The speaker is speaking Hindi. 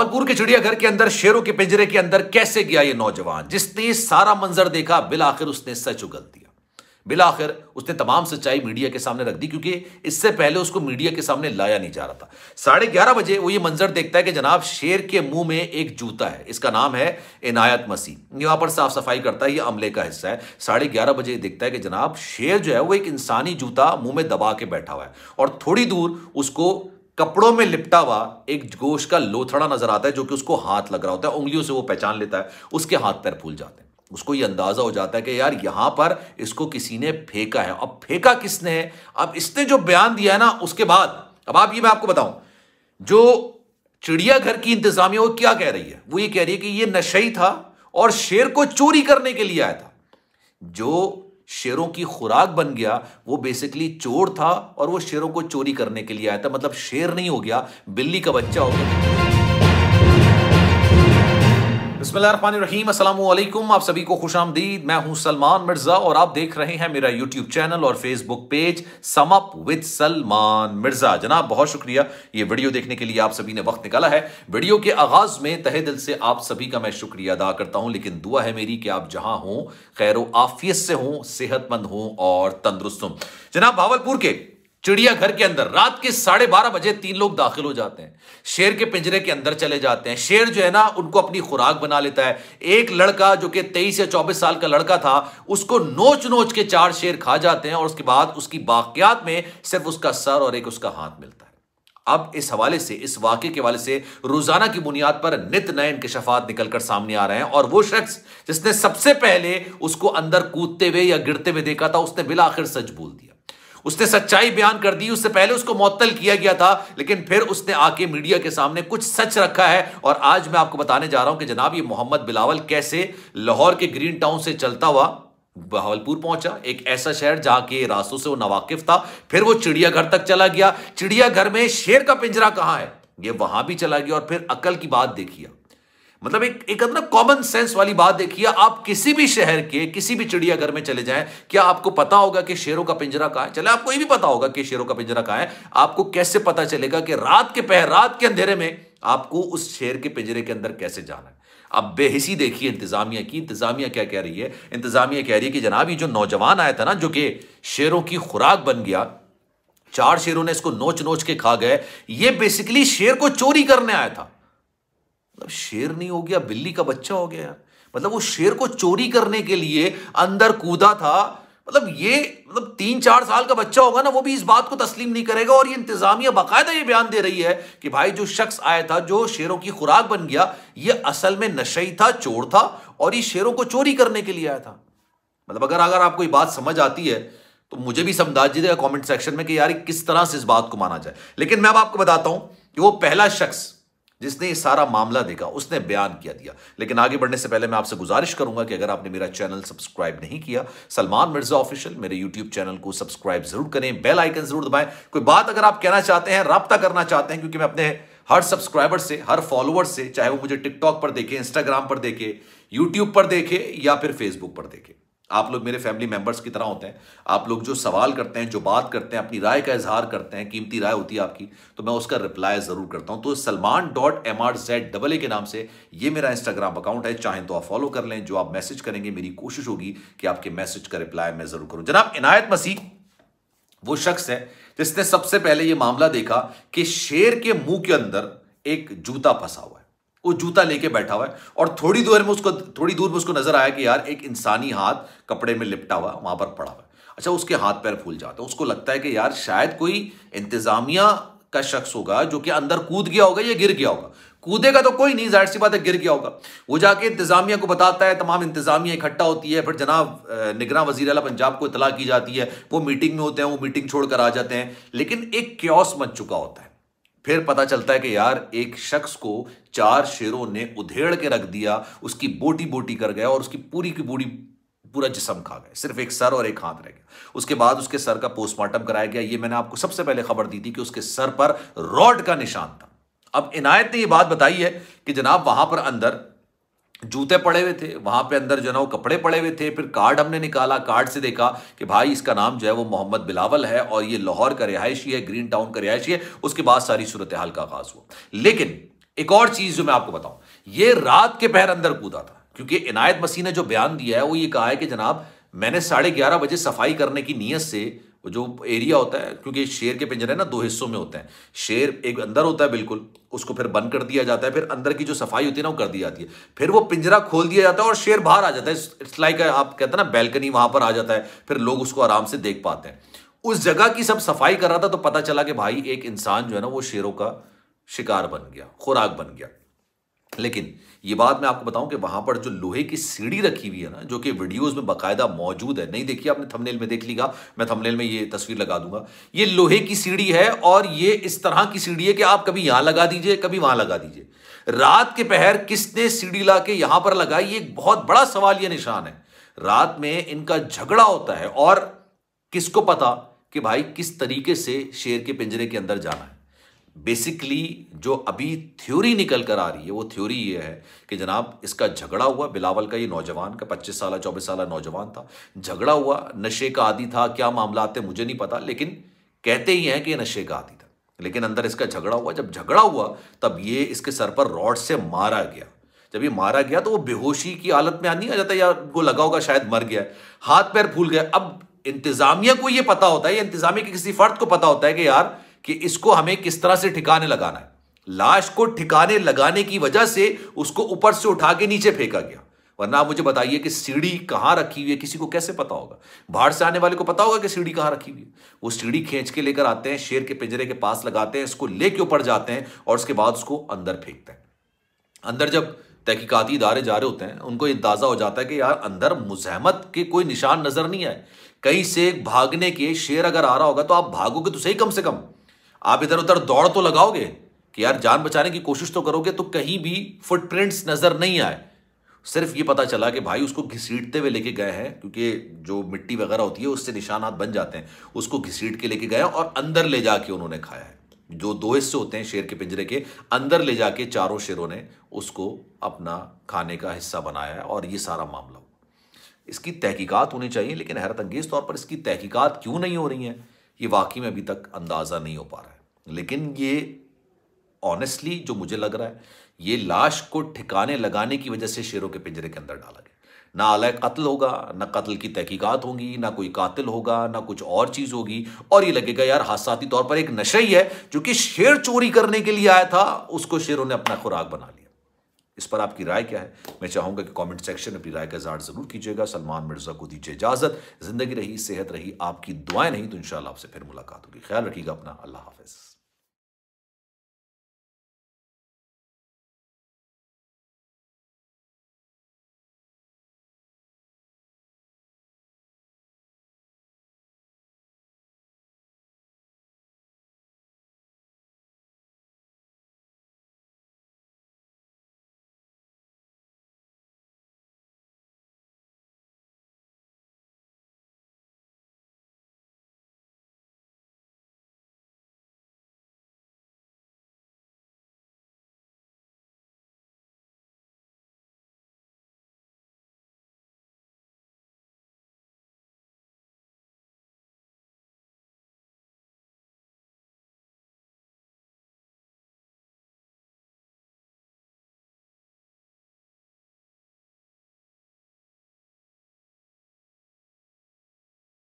जबलपुर के चिड़ियाघर के अंदर शेरों के पिंजरे के अंदर कैसे गया ये नौजवान जिसने सारा मंजर देखा बिल आखिर उसने सच उगल दिया बिल आखिर उसने तमाम सच्चाई मीडिया के सामने रख दी क्योंकि इससे पहले उसको मीडिया के सामने लाया नहीं जा रहा था साढ़े ग्यारह बजे वो ये मंजर देखता है कि जनाब शेर के मुंह में एक जूता है इसका नाम है इनायत मसीह यहां पर साफ सफाई करता है ये अमले का हिस्सा है साढ़े ग्यारह बजे देखता है कि जनाब शेर जो है वो एक इंसानी जूता मुंह में दबा के बैठा हुआ है और थोड़ी दूर उसको कपड़ों में लिपटा हुआ एक गोश का लोथड़ा नजर आता है जो कि उसको हाथ लग रहा होता है उंगलियों से वो पहचान लेता है उसके हाथ पैर फूल जाते हैं उसको ये अंदाजा हो जाता है कि यार यहां पर इसको किसी ने फेंका है अब फेंका किसने है अब इसने जो बयान दिया है ना उसके बाद अब आप ये मैं आपको बताऊं जो चिड़ियाघर की इंतजामिया वो क्या कह रही है वो ये कह रही है कि ये नशे था और शेर को चोरी करने के लिए आया था जो शेरों की खुराक बन गया वो बेसिकली चोर था और वो शेरों को चोरी करने के लिए आया था मतलब शेर नहीं हो गया बिल्ली का बच्चा हो गया बसमीम आप सभी को खुश आमदीद मैं हूं सलमान मिर्ज़ा और आप देख रहे हैं मेरा यूट्यूब चैनल और Facebook page sum up with Salman Mirza जनाब बहुत शुक्रिया ये वीडियो देखने के लिए आप सभी ने वक्त निकाला है वीडियो के आगाज में तहे दिल से आप सभी का मैं शुक्रिया अदा करता हूं लेकिन दुआ है मेरी कि आप जहां हों खैर आफियत से हों सेहतमंद हों और तंदरुस्त हों जनाब भावलपुर के चिड़िया घर के अंदर रात के साढ़े बारह बजे तीन लोग दाखिल हो जाते हैं शेर के पिंजरे के अंदर चले जाते हैं शेर जो है ना उनको अपनी खुराक बना लेता है एक लड़का जो कि तेईस या चौबीस साल का लड़का था उसको नोच नोच के चार शेर खा जाते हैं और उसके बाद उसकी बाकियात में सिर्फ उसका सर और एक उसका हाथ मिलता है अब इस हवाले से इस वाक्य के हवाले से रोजाना की बुनियाद पर नित नए इंकशफात निकलकर सामने आ रहे हैं और वो शख्स जिसने सबसे पहले उसको अंदर कूदते हुए या गिरते हुए देखा था उसने बिलाखिर आखिर सच बोल दिया उसने सच्चाई बयान कर दी उससे पहले उसको मअतल किया गया था लेकिन फिर उसने आके मीडिया के सामने कुछ सच रखा है और आज मैं आपको बताने जा रहा हूं कि जनाब ये मोहम्मद बिलावल कैसे लाहौर के ग्रीन टाउन से चलता हुआ बहावलपुर पहुंचा एक ऐसा शहर जहां के रास्तों से वो नवाकिफ था फिर वो चिड़ियाघर तक चला गया चिड़ियाघर में शेर का पिंजरा कहाँ है ये वहां भी चला गया और फिर अकल की बात देखिया मतलब एक एक ना कॉमन सेंस वाली बात देखिए आप किसी भी शहर के किसी भी चिड़ियाघर में चले जाएं क्या आपको पता होगा कि शेरों का पिंजरा कहाँ है चले आपको ये भी पता होगा कि शेरों का पिंजरा कहाँ है आपको कैसे पता चलेगा कि रात के पहर रात के अंधेरे में आपको उस शेर के पिंजरे के अंदर कैसे जाना है अब बेहिसी देखिए इंतजामिया की इंतजामिया क्या कह रही है इंतजामिया कह रही है कि जनाब ये जो नौजवान आया था ना जो कि शेरों की खुराक बन गया चार शेरों ने इसको नोच नोच के खा गए ये बेसिकली शेर को चोरी करने आया था मतलब शेर नहीं हो गया बिल्ली का बच्चा हो गया यार मतलब वो शेर को चोरी करने के लिए अंदर कूदा था मतलब ये मतलब तीन चार साल का बच्चा होगा ना वो भी इस बात को तस्लीम नहीं करेगा और ये इंतजामिया बाकायदा ये बयान दे रही है कि भाई जो शख्स आया था जो शेरों की खुराक बन गया ये असल में नशई था चोर था और ये शेरों को चोरी करने के लिए आया था मतलब अगर अगर आपको ये बात समझ आती है तो मुझे भी समझा दीजिएगा कॉमेंट सेक्शन में कि यार किस तरह से इस बात को माना जाए लेकिन मैं अब आपको बताता हूं कि वो पहला शख्स जिसने ये सारा मामला देखा उसने बयान किया दिया लेकिन आगे बढ़ने से पहले मैं आपसे गुजारिश करूंगा कि अगर आपने मेरा चैनल सब्सक्राइब नहीं किया सलमान मिर्जा ऑफिशियल मेरे यूट्यूब चैनल को सब्सक्राइब जरूर करें बेल आइकन जरूर दबाएं कोई बात अगर आप कहना चाहते हैं रब्ता करना चाहते हैं क्योंकि मैं अपने हर सब्सक्राइबर से हर फॉलोअर से चाहे वो मुझे टिकटॉक पर देखे इंस्टाग्राम पर देखे यूट्यूब पर देखे या फिर फेसबुक पर देखे आप लोग मेरे फैमिली मेंबर्स की तरह होते हैं आप लोग जो सवाल करते हैं जो बात करते हैं अपनी राय का इजहार करते हैं कीमती राय होती है आपकी तो मैं उसका रिप्लाई ज़रूर करता हूं तो Salman dot M R Z double A के नाम से ये मेरा इंस्टाग्राम अकाउंट है चाहें तो आप फॉलो कर लें जो आप मैसेज करेंगे मेरी कोशिश होगी कि आपके मैसेज का रिप्लाई मैं ज़रूर करूं जनाब इनायत मसीह वो शख्स है जिसने सबसे पहले यह मामला देखा कि शेर के मुंह के अंदर एक जूता फंसा हुआ है वो जूता लेके बैठा हुआ है और थोड़ी दूर में उसको थोड़ी दूर में उसको नजर आया कि यार एक इंसानी हाथ कपड़े में लिपटा हुआ वहां पर पड़ा हुआ है अच्छा उसके हाथ पैर फूल जाते हैं उसको लगता है कि यार शायद कोई इंतजामिया का शख्स होगा जो कि अंदर कूद गया होगा या गिर गया होगा कूदेगा तो कोई नहीं जाहिर सी बात है गिर गया होगा वो जाके इंतजामिया को बताता है तमाम इंतजामिया इकट्ठा होती है फिर जनाब निगरान वजीर अला पंजाब को इतला की जाती है वो मीटिंग में होते हैं वो मीटिंग छोड़कर आ जाते हैं लेकिन एक क्योस मच चुका होता है फिर पता चलता है कि यार एक शख्स को चार शेरों ने उधेड़ के रख दिया उसकी बोटी बोटी कर गया और उसकी पूरी की बूढ़ी पूरा जिसम खा गए सिर्फ एक सर और एक हाथ रह गया उसके बाद उसके सर का पोस्टमार्टम कराया गया ये मैंने आपको सबसे पहले खबर दी थी कि उसके सर पर रॉड का निशान था अब इनायत ने यह बात बताई है कि जनाब वहां पर अंदर जूते पड़े हुए थे वहां पे अंदर जो है ना वो कपड़े पड़े हुए थे फिर कार्ड हमने निकाला कार्ड से देखा कि भाई इसका नाम जो है वो मोहम्मद बिलावल है और ये लाहौर का रिहायशी है ग्रीन टाउन का रिहायशी है उसके बाद सारी सूरत हाल का आगाज हुआ लेकिन एक और चीज़ जो मैं आपको बताऊं ये रात के पहर अंदर कूदा था क्योंकि इनायत मसीह ने जो बयान दिया है वो ये कहा है कि जनाब मैंने साढ़े ग्यारह बजे सफाई करने की नीयत से जो एरिया होता है क्योंकि शेर के पिंजरे ना दो हिस्सों में होते हैं शेर एक अंदर होता है बिल्कुल उसको फिर बंद कर दिया जाता है फिर अंदर की जो सफाई होती है ना वो कर दी जाती है फिर वो पिंजरा खोल दिया जाता है और शेर बाहर आ जाता है इट्स लाइक आप कहते हैं ना बैल्कनी वहां पर आ जाता है फिर लोग उसको आराम से देख पाते हैं उस जगह की सब सफाई कर रहा था तो पता चला कि भाई एक इंसान जो है ना वो शेरों का शिकार बन गया खुराक बन गया लेकिन ये बात मैं आपको बताऊं कि वहां पर जो लोहे की सीढ़ी रखी हुई है ना जो कि वीडियोस में बकायदा मौजूद है नहीं देखिए आपने थंबनेल में देख लीगा मैं थंबनेल में ये तस्वीर लगा दूंगा ये लोहे की सीढ़ी है और ये इस तरह की सीढ़ी है कि आप कभी यहां लगा दीजिए कभी वहां लगा दीजिए रात के पहर किसने सीढ़ी ला के यहां पर लगाई एक बहुत बड़ा सवाल यह निशान है रात में इनका झगड़ा होता है और किसको पता कि भाई किस तरीके से शेर के पिंजरे के अंदर जाना है बेसिकली जो अभी थ्योरी निकल कर आ रही है वो थ्योरी ये है कि जनाब इसका झगड़ा हुआ बिलावल का ये नौजवान का पच्चीस साल चौबीस साल नौजवान था झगड़ा हुआ नशे का आदि था क्या मामला थे मुझे नहीं पता लेकिन कहते ही हैं कि ये नशे का आदि था लेकिन अंदर इसका झगड़ा हुआ जब झगड़ा हुआ तब ये इसके सर पर रॉड से मारा गया जब ये मारा गया तो वो बेहोशी की हालत में आ नहीं आ जाता या वो लगा होगा शायद मर गया हाथ पैर फूल गया अब इंतजामिया को ये पता होता है या इंतजामिया के किसी फर्द को पता होता है कि यार कि इसको हमें किस तरह से ठिकाने लगाना है लाश को ठिकाने लगाने की वजह से उसको ऊपर से उठा के नीचे फेंका गया वरना आप मुझे बताइए कि सीढ़ी कहाँ रखी हुई है किसी को कैसे पता होगा बाहर से आने वाले को पता होगा कि सीढ़ी कहाँ रखी हुई है वो सीढ़ी खींच के लेकर आते हैं शेर के पिंजरे के पास लगाते हैं इसको लेके ऊपर जाते हैं और उसके बाद उसको अंदर फेंकते हैं अंदर जब तहकीकती इदारे जा रहे होते हैं उनको अंदाजा हो जाता है कि यार अंदर मुजहमत के कोई निशान नजर नहीं आए कहीं से भागने के शेर अगर आ रहा होगा तो आप भागोगे तो सही कम से कम आप इधर उधर दौड़ तो लगाओगे कि यार जान बचाने की कोशिश तो करोगे तो कहीं भी फुटप्रिंट्स नजर नहीं आए सिर्फ ये पता चला कि भाई उसको घिसीटते हुए लेके गए हैं क्योंकि जो मिट्टी वगैरह होती है उससे निशानात बन जाते हैं उसको घिसीट के लेके गए और अंदर ले जाके उन्होंने खाया है जो दो हिस्से होते हैं शेर के पिंजरे के अंदर ले जाके चारों शेरों ने उसको अपना खाने का हिस्सा बनाया है और ये सारा मामला इसकी तहकीकात होनी चाहिए लेकिन हैरत अंगेज तौर पर इसकी तहकीकात क्यों नहीं हो रही है ये वाकई में अभी तक अंदाज़ा नहीं हो पा रहा है लेकिन ये ऑनेस्टली जो मुझे लग रहा है ये लाश को ठिकाने लगाने की वजह से शेरों के पिंजरे के अंदर डाला गया ना अलग कत्ल होगा ना कत्ल की तहकीकत होगी ना कोई कातिल होगा ना कुछ और चीज़ होगी और ये लगेगा यार हादसाती तौर पर एक नशे ही है जो कि शेर चोरी करने के लिए आया था उसको शेरों ने अपना खुराक बना लिया इस पर आपकी राय क्या है मैं चाहूँगा कि कमेंट सेक्शन में अपनी राय का इजहार ज़रूर कीजिएगा सलमान मिर्ज़ा को दीजिए इजाज़त ज़िंदगी रही सेहत रही आपकी दुआएं नहीं तो इन आपसे फिर मुलाकात होगी ख्याल रखिएगा अपना अल्लाह हाफिज़